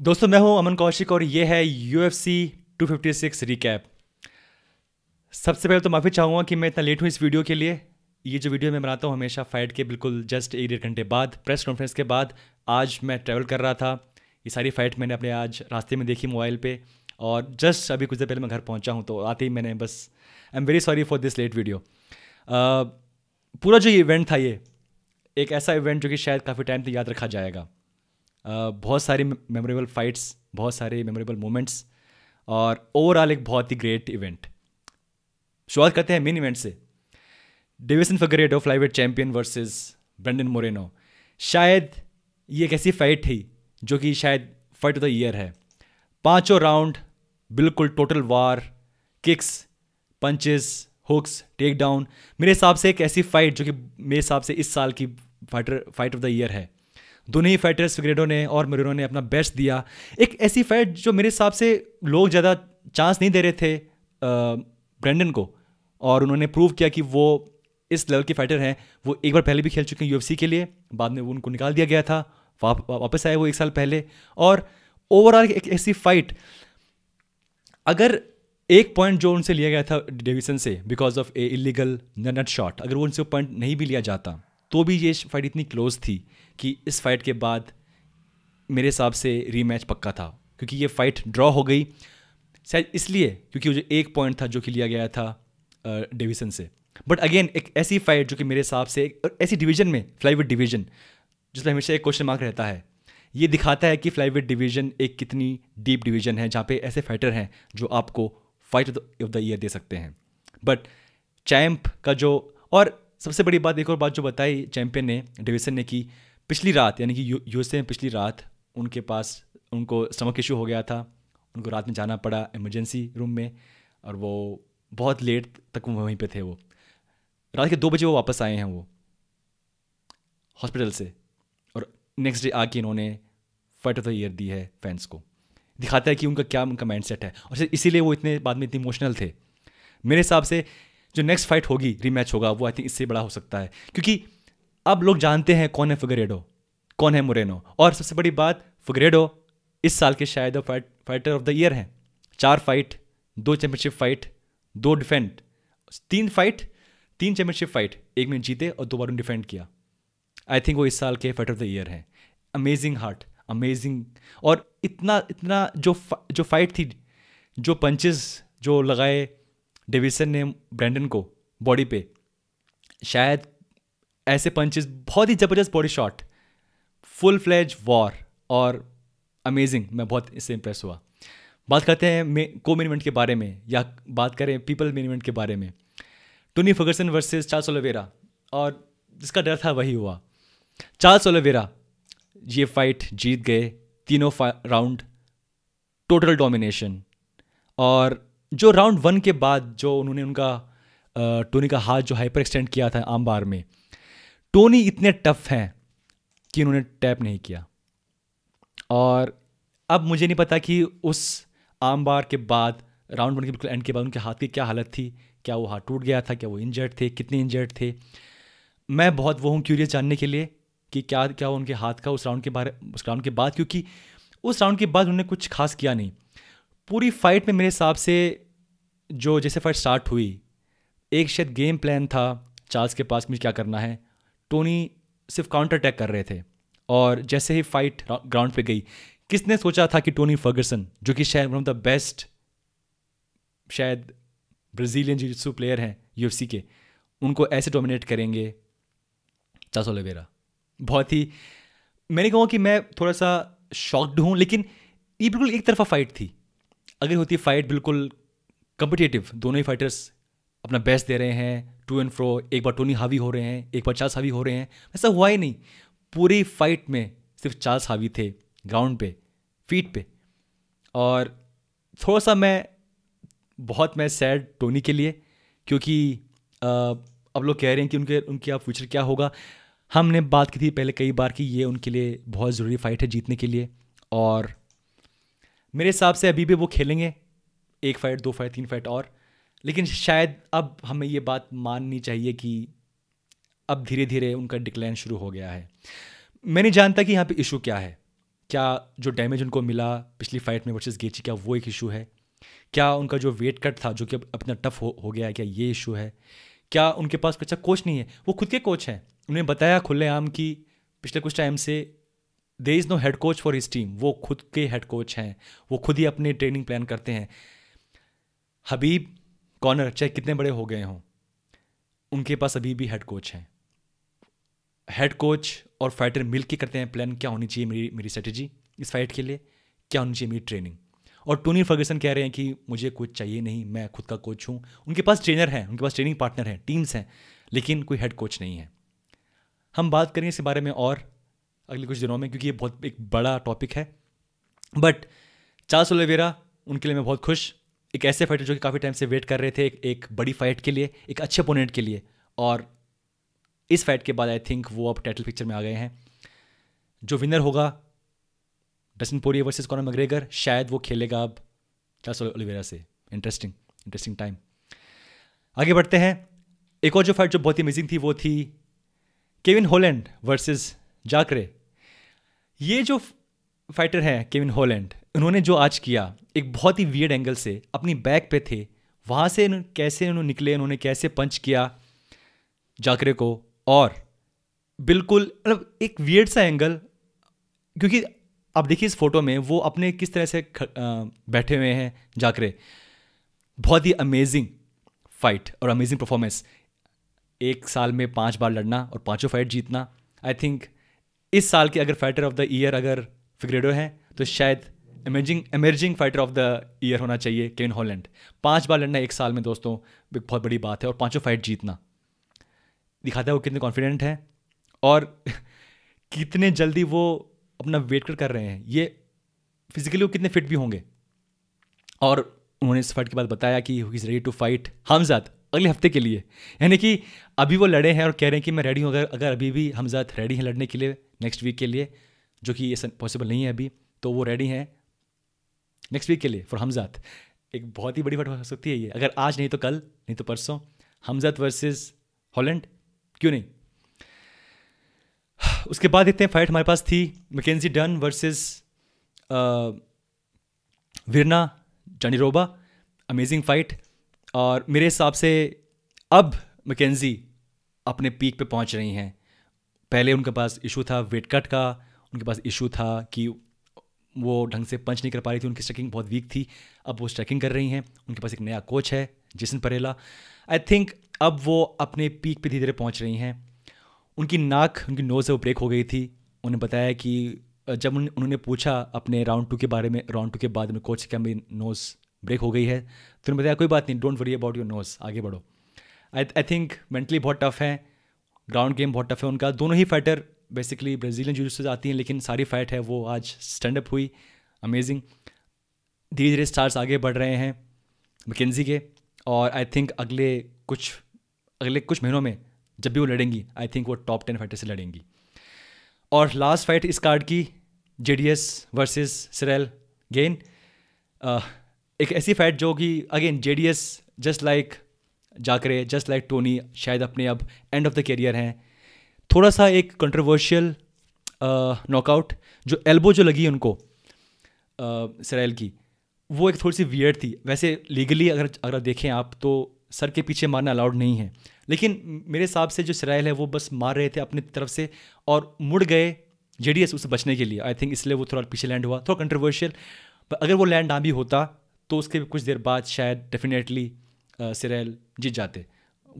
दोस्तों मैं हूं अमन कौशिक और ये है U F C two fifty six recap सबसे पहले तो माफ़ी चाहूँगा कि मैं इतना लेट हूँ इस वीडियो के लिए ये जो वीडियो मैं बनाता हूँ हमेशा फाइट के बिल्कुल जस्ट एक डेढ़ घंटे बाद प्रेस कॉन्फ्रेंस के बाद आज मैं ट्रैवल कर रहा था ये सारी फाइट मैंने अपने आज रास्ते में देखी मोबाइल पे और जस्ट अभी कुछ देर पहले मैं घर पहुँचा हूँ तो आते ही मैंने बस I am very sorry for this late video पूरा जो इवेंट था ये एक ऐसा इवेंट जो कि शायद काफ़ी टाइम तक याद रखा जाएगा बहुत सारी मेमोरेबल फाइट्स बहुत सारे मेमोरेबल मोमेंट्स और ओवरऑल एक बहुत ही ग्रेट इवेंट शुरुआत करते हैं मेन इवेंट से Deiveson Figueiredo flyweight champion versus Brandon Moreno शायद ये एक ऐसी फाइट थी जो कि शायद फाइट ऑफ द ईयर है पांचों राउंड बिल्कुल total war kicks punches hooks take down मेरे हिसाब से एक ऐसी फाइट जो कि मेरे हिसाब से इस साल की fighter fight of the year है दोनों ही फाइटर्स फिग्रेडो ने और मरीनो ने अपना बेस्ट दिया एक ऐसी फाइट जो मेरे हिसाब से लोग ज़्यादा चांस नहीं दे रहे थे ब्रेंडन को और उन्होंने प्रूव किया कि वो इस लेवल के फाइटर हैं वो एक बार पहले भी खेल चुके हैं यूएफसी के लिए बाद में वो उनको निकाल दिया गया था वाप, वापस आए वो एक साल पहले और ओवरऑल एक ऐसी फाइट अगर एक पॉइंट जो उनसे लिया गया था डिवीजन से because of a illegal nut shot अगर वो उनसे पॉइंट नहीं भी लिया जाता तो भी ये फाइट इतनी क्लोज थी कि इस फाइट के बाद मेरे हिसाब से रीमैच पक्का था क्योंकि ये फाइट ड्रॉ हो गई शायद इसलिए क्योंकि मुझे एक पॉइंट था जो कि लिया गया था डिवीज़न से बट अगेन एक ऐसी फाइट जो कि मेरे हिसाब से ऐसी डिवीजन में विड डिवीजन जिसमें हमेशा एक क्वेश्चन मार्क रहता है ये दिखाता है कि फ्लाईवेट डिवीजन एक कितनी डीप डिवीजन है जहाँ पे ऐसे फाइटर हैं जो आपको फाइट ऑफ द ईयर दे सकते हैं बट चैम्प का जो और सबसे बड़ी बात एक और बात जो बताई चैम्पियन ने डेविसन ने की पिछली रात यानी कि यूएसए में पिछली रात उनके पास उनको स्टमक इशू हो गया था उनको रात में जाना पड़ा इमरजेंसी रूम में और वो बहुत लेट तक वहीं पे थे वो रात के दो बजे वो वापस आए हैं वो हॉस्पिटल से और नेक्स्ट डे आके इन्होंने फाइट ऑफ द ईयर दी है फैंस को दिखाता है कि उनका क्या उनका माइंड सेट है और इसीलिए वो इतने बाद में इतने इमोशनल थे मेरे हिसाब से जो नेक्स्ट फाइट होगी रीमैच होगा वो आई थिंक इससे बड़ा हो सकता है क्योंकि अब लोग जानते हैं कौन है फिगरेडो कौन है मुरेनो और सबसे बड़ी बात फिगरेडो इस साल के शायद fight fighter of the year हैं चार फाइट दो चैंपियनशिप फाइट दो डिफेंड तीन फाइट तीन चैंपियनशिप फाइट एक में जीते और दो बार उन्हें डिफेंड किया आई थिंक वो इस साल के फाइटर ऑफ द ईयर हैं अमेजिंग हार्ट अमेजिंग और इतना इतना जो जो फाइट थी जो पंचेस जो लगाए डेविसन ने ब्रेंडन को बॉडी पे शायद ऐसे पंचेस बहुत ही ज़बरदस्त body shot full fledged war और अमेजिंग मैं बहुत इससे इंप्रेस हुआ बात करते हैं मे को मेनिमेंट के बारे में या बात करें पीपल मेनिमेंट के बारे में Tony Ferguson versus Charles Oliveira और जिसका डर था वही हुआ चार्ल्स ओलोवेरा ये फाइट जीत गए तीनों राउंड टोटल डोमिनेशन और जो राउंड वन के बाद जो उन्होंने उनका टोनी का हाथ जो हाइपर एक्सटेंड किया था आम बार में टोनी इतने टफ हैं कि उन्होंने टैप नहीं किया और अब मुझे नहीं पता कि उस आम बार के बाद राउंड वन के बिल्कुल एंड के बाद उनके हाथ की क्या हालत थी क्या वो हाथ टूट गया था क्या वो इंजर्ड थे कितने इंजर्ड थे मैं बहुत वो हूँ क्यूरियस जानने के लिए कि क्या क्या वो उनके हाथ का उस राउंड के बारे उस राउंड के बाद क्योंकि उस राउंड के बाद उन्होंने कुछ खास किया नहीं पूरी फाइट में मेरे हिसाब से जो जैसे फाइट स्टार्ट हुई एक शायद गेम प्लान था चार्ल्स के पास मुझे क्या करना है टोनी सिर्फ काउंटर अटैक कर रहे थे और जैसे ही फाइट ग्राउंड पे गई किसने सोचा था कि टोनी फर्गसन जो कि शायद वन ऑफ द बेस्ट शायद ब्राज़ीलियन जिट्सू प्लेयर हैं यूएफसी के उनको ऐसे डोमिनेट करेंगे चासो लेवेरा बहुत ही मैंने कहा कि मैं थोड़ा सा शॉक्ड हूँ लेकिन ये बिल्कुल एक तरफा फाइट थी अगर होती फाइट बिल्कुल कम्पिटेटिव दोनों ही फाइटर्स अपना बेस्ट दे रहे हैं टू एंड फ्रो एक बार टोनी हावी हो रहे हैं एक बार चार्ल्स हावी हो रहे हैं ऐसा हुआ ही नहीं पूरी फाइट में सिर्फ चार्ल्स हावी थे ग्राउंड पे फीट पे और थोड़ा सा मैं बहुत मैं सैड टोनी के लिए क्योंकि अब लोग कह रहे हैं कि उनके उनके अब फ्यूचर क्या होगा हमने बात की थी पहले कई बार कि ये उनके लिए बहुत ज़रूरी फाइट है जीतने के लिए और मेरे हिसाब से अभी भी वो खेलेंगे एक फाइट दो फाइट तीन फाइट और लेकिन शायद अब हमें ये बात माननी चाहिए कि अब धीरे धीरे उनका डिक्लाइन शुरू हो गया है मैं नहीं जानता कि यहाँ पे इशू क्या है क्या जो डैमेज उनको मिला पिछली फाइट में वर्सेस गेची क्या वो एक इशू है क्या उनका जो वेट कट था जो कि अब अपना टफ हो, हो गया है क्या ये इशू है क्या उनके पास अच्छा कोच नहीं है वो खुद के कोच हैं उन्हें बताया खुलेआम कि पिछले कुछ टाइम से there is no head coach for his team वो खुद के हेड कोच हैं वो खुद ही अपने ट्रेनिंग प्लान करते हैं हबीब कॉर्नर चाहे कितने बड़े हो गए हों उनके पास अभी भी हेड कोच हैं हेड कोच और फाइटर मिल के करते हैं प्लान क्या होनी चाहिए मेरी मेरी स्ट्रेटजी इस फाइट के लिए क्या होनी चाहिए मेरी ट्रेनिंग और टोनी फर्गसन कह रहे हैं कि मुझे कोच चाहिए नहीं मैं खुद का कोच हूँ उनके पास ट्रेनर हैं उनके पास ट्रेनिंग पार्टनर हैं टीम्स हैं लेकिन कोई हेड कोच नहीं है हम बात करेंगे इसके बारे में और अगले कुछ दिनों में क्योंकि ये बहुत एक बड़ा टॉपिक है बट चार्ल्स ओलेवेरा उनके लिए मैं बहुत खुश एक ऐसे फाइटर जो कि काफ़ी टाइम से वेट कर रहे थे एक, एक बड़ी फाइट के लिए एक अच्छे अपोनेंट के लिए और इस फाइट के बाद आई थिंक वो अब टाइटल पिक्चर में आ गए हैं जो विनर होगा Dustin Poirier versus Conor McGregor शायद वो खेलेगा अब चार्ल्स ओलिवेरा से इंटरेस्टिंग इंटरेस्टिंग टाइम आगे बढ़ते हैं एक और जो फाइट जो बहुत ही अमेजिंग थी वो थी केविन होलैंड वर्सेस जाकरे ये जो फाइटर हैं केविन होलैंड उन्होंने जो आज किया एक बहुत ही वियर्ड एंगल से अपनी बैक पे थे वहाँ से कैसे उन्होंने निकले उन्होंने कैसे पंच किया जाकरे को और बिल्कुल मतलब एक वियर्ड सा एंगल क्योंकि आप देखिए इस फोटो में वो अपने किस तरह से ख, आ, बैठे हुए हैं जाकरे बहुत ही अमेजिंग फाइट और अमेजिंग परफॉर्मेंस एक साल में पांच बार लड़ना और पांचों फाइट जीतना आई थिंक इस साल के अगर फाइटर ऑफ द ईयर अगर फिग्रेडो हैं तो शायद amazing emerging fighter of the year होना चाहिए केन हॉलैंड पांच बार लड़ना एक साल में दोस्तों बहुत बड़ी बात है और पांचों फाइट जीतना दिखाता है वो कितने कॉन्फिडेंट हैं और कितने जल्दी वो अपना वेट कर रहे हैं ये फिजिकली वो कितने फिट भी होंगे और उन्होंने इस फाइट के बाद बताया कि is ready to fight Khamzat अगले हफ्ते के लिए यानी कि अभी वो लड़े हैं और कह रहे हैं कि मैं रेडी हूँ अगर अगर अभी भी हमजाद रेडी हैं लड़ने के लिए नेक्स्ट वीक के लिए जो कि ये पॉसिबल नहीं है अभी तो वो रेडी हैं नेक्स्ट वीक के लिए फॉर हमजात एक बहुत ही बड़ी फट हो सकती है ये अगर आज नहीं तो कल नहीं तो परसों हमजात वर्सेस हॉलैंड क्यों नहीं उसके बाद इतने फाइट हमारे पास थी मकेजी डन वर्सेस वरना जानी रोबा अमेजिंग फाइट और मेरे हिसाब से अब मकेजी अपने पीक पे पहुंच रही हैं पहले उनके पास इशू था वेट कट का उनके पास इशू था कि वो ढंग से पंच नहीं कर पा रही थी उनकी स्ट्रैकिंग बहुत वीक थी अब वो स्ट्रैकिंग कर रही हैं उनके पास एक नया कोच है जिसन परेला आई थिंक अब वो अपने पीक पे धीरे धीरे पहुँच रही हैं उनकी नाक उनकी नोज़ से वो ब्रेक हो गई थी उन्हें बताया कि जब उन, उन्होंने पूछा अपने राउंड टू के बारे में राउंड टू के बाद में कोच क्या मेरी नोज़ ब्रेक हो गई है तो उन्होंने बताया कोई बात नहीं don't worry about your nose आगे बढ़ो आई आई थिंक मेंटली बहुत टफ है ग्राउंड गेम बहुत टफ है उनका दोनों ही फाइटर बेसिकली ब्राज़ीलियन जूस से आती हैं लेकिन सारी फाइट है वो आज स्टैंड अप हुई अमेजिंग धीरे धीरे स्टार्स आगे बढ़ रहे हैं मकेंजी के और आई थिंक अगले कुछ अगले कुछ महीनों में जब भी वो लड़ेंगी आई थिंक वो टॉप टेन फाइटर से लड़ेंगी और लास्ट फाइट इस कार्ड की J D S versus Ciryl Gane एक ऐसी फाइट जो कि again J D S just like Jacare just like Tony शायद अपने अब एंड ऑफ द करियर हैं थोड़ा सा एक कंट्रोवर्शियल नॉकआउट जो एल्बो जो लगी उनको सराइल की वो एक थोड़ी सी वियर्ड थी वैसे लीगली अगर अगर देखें आप तो सर के पीछे मारना अलाउड नहीं है लेकिन मेरे हिसाब से जो सराइल है वो बस मार रहे थे अपनी तरफ से और मुड़ गए जे डी एस उससे बचने के लिए आई थिंक इसलिए वो थोड़ा पीछे लैंड हुआ थोड़ा कंट्रोवर्शियल अगर वो लैंड ना भी होता तो उसके कुछ देर बाद शायद डेफिनेटली सराइल जीत जाते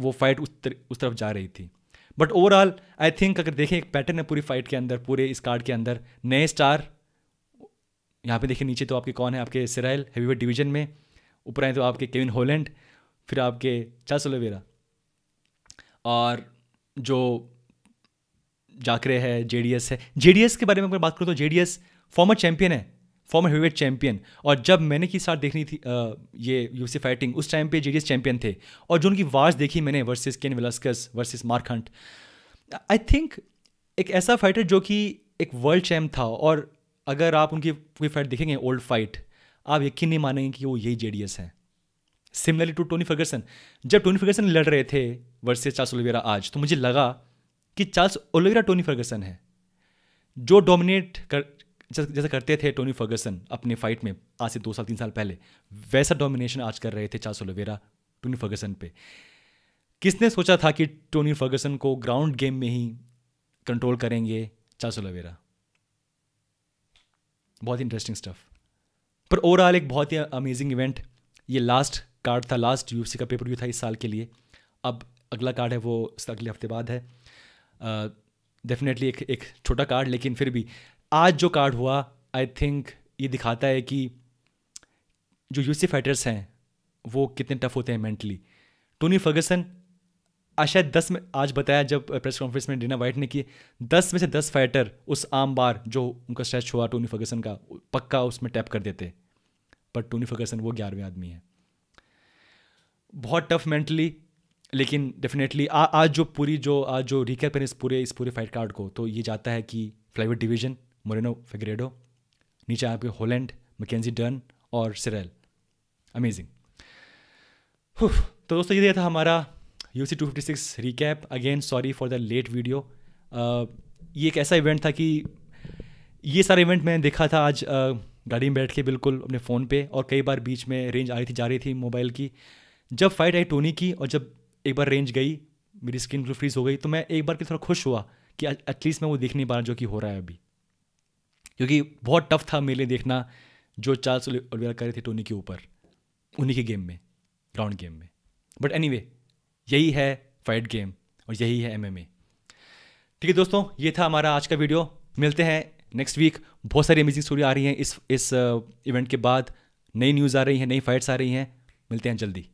वो फाइट उस उस तरफ जा रही थी बट ओवरऑल आई थिंक अगर देखें एक पैटर्न है पूरी फाइट के अंदर पूरे इस कार्ड के अंदर नए स्टार यहाँ पे देखिए नीचे तो आपके कौन है आपके इसराइल हैवीवेट डिवीजन में ऊपर आए तो आपके केविन होलैंड फिर आपके चार्ल्स ओलेवेरा और जो जाकरे है जे है जे के बारे में अगर बात करूँ तो जेडीएस फॉर्मर चैम्पियन है फॉर्मर हेवीवेट चैंपियन और जब मैंने की साथ देखनी थी आ, ये यूसी फाइटिंग उस टाइम पे जेडीएस चैंपियन थे और जो उनकी वार्स देखी मैंने versus Cain Velasquez versus Mark I think एक ऐसा फाइटर जो कि एक वर्ल्ड चैम्प था और अगर आप उनकी कोई फाइट देखेंगे ओल्ड फाइट आप यकीन नहीं मानेंगे कि वो यही जे हैं सिमिलरली टू टोनी फर्गसन जब टोनी फर्गसन लड़ रहे थे वर्सेज चार्ल्स ओलिवेरा आज तो मुझे लगा कि चार्ल्स ओलिवेरा टोनी फर्गसन है जो डोमिनेट कर जैसे करते थे टोनी फर्गसन अपने फाइट में आज से दो साल तीन साल पहले वैसा डोमिनेशन आज कर रहे थे चार्ल्स ओलिवेरा टोनी फर्गसन पे किसने सोचा था कि टोनी फर्गसन को ग्राउंड गेम में ही कंट्रोल करेंगे चार्ल्स ओलिवेरा बहुत इंटरेस्टिंग स्टफ पर ओवरऑल एक बहुत ही अमेजिंग इवेंट ये लास्ट कार्ड था लास्ट यू का पेपर व्यू था इस साल के लिए अब अगला कार्ड है वो अगले हफ्ते बाद है डेफिनेटली uh, एक एक छोटा कार्ड लेकिन फिर भी आज जो कार्ड हुआ आई थिंक ये दिखाता है कि जो यूसी फाइटर्स हैं वो कितने टफ होते हैं मेंटली टोनी फर्गसन आज शायद दस में आज बताया जब प्रेस कॉन्फ्रेंस में डिना वाइट ने किए दस में से दस फाइटर उस आम बार जो उनका स्ट्रेच हुआ टोनी फर्गसन का पक्का उसमें टैप कर देते पर टोनी फर्गसन वो ग्यारहवें आदमी है बहुत टफ मेंटली लेकिन डेफिनेटली आज जो पूरी जो आज जो रिकैप है इस पूरे इस पूरे फाइट कार्ड को तो ये जाता है कि फ्लाइवेट डिवीजन मोरेनो फेग्रेडो नीचे आपके होलैंड मकेंजी डर्न और सिरेल अमेजिंग तो दोस्तों ये था हमारा U C two fifty six recap again sorry for the late video ये एक ऐसा इवेंट था कि ये सारा इवेंट मैंने देखा था आज uh, गाड़ी में बैठ के बिल्कुल अपने फ़ोन पे और कई बार बीच में रेंज आ रही थी जा रही थी मोबाइल की जब फाइट आई टोनी की और जब एक बार रेंज गई मेरी स्क्रीन फ्रीज हो गई तो मैं एक बार के थोड़ा खुश हुआ कि एटलीस्ट मैं वो देख नहीं पा रहा जो कि हो रहा है अभी क्योंकि बहुत टफ था मेरे लिए देखना जो चार्ल्स ओलवेरा रहे थे टोनी के ऊपर उन्हीं के गेम में ग्राउंड गेम में बट एनी यही है फाइट गेम और यही है एम ठीक है दोस्तों ये था हमारा आज का वीडियो मिलते हैं नेक्स्ट वीक बहुत सारी अमेजिंग स्टोरी आ रही हैं इस इस इवेंट uh, के बाद नई न्यूज़ आ रही हैं नई फाइट्स आ रही हैं मिलते हैं जल्दी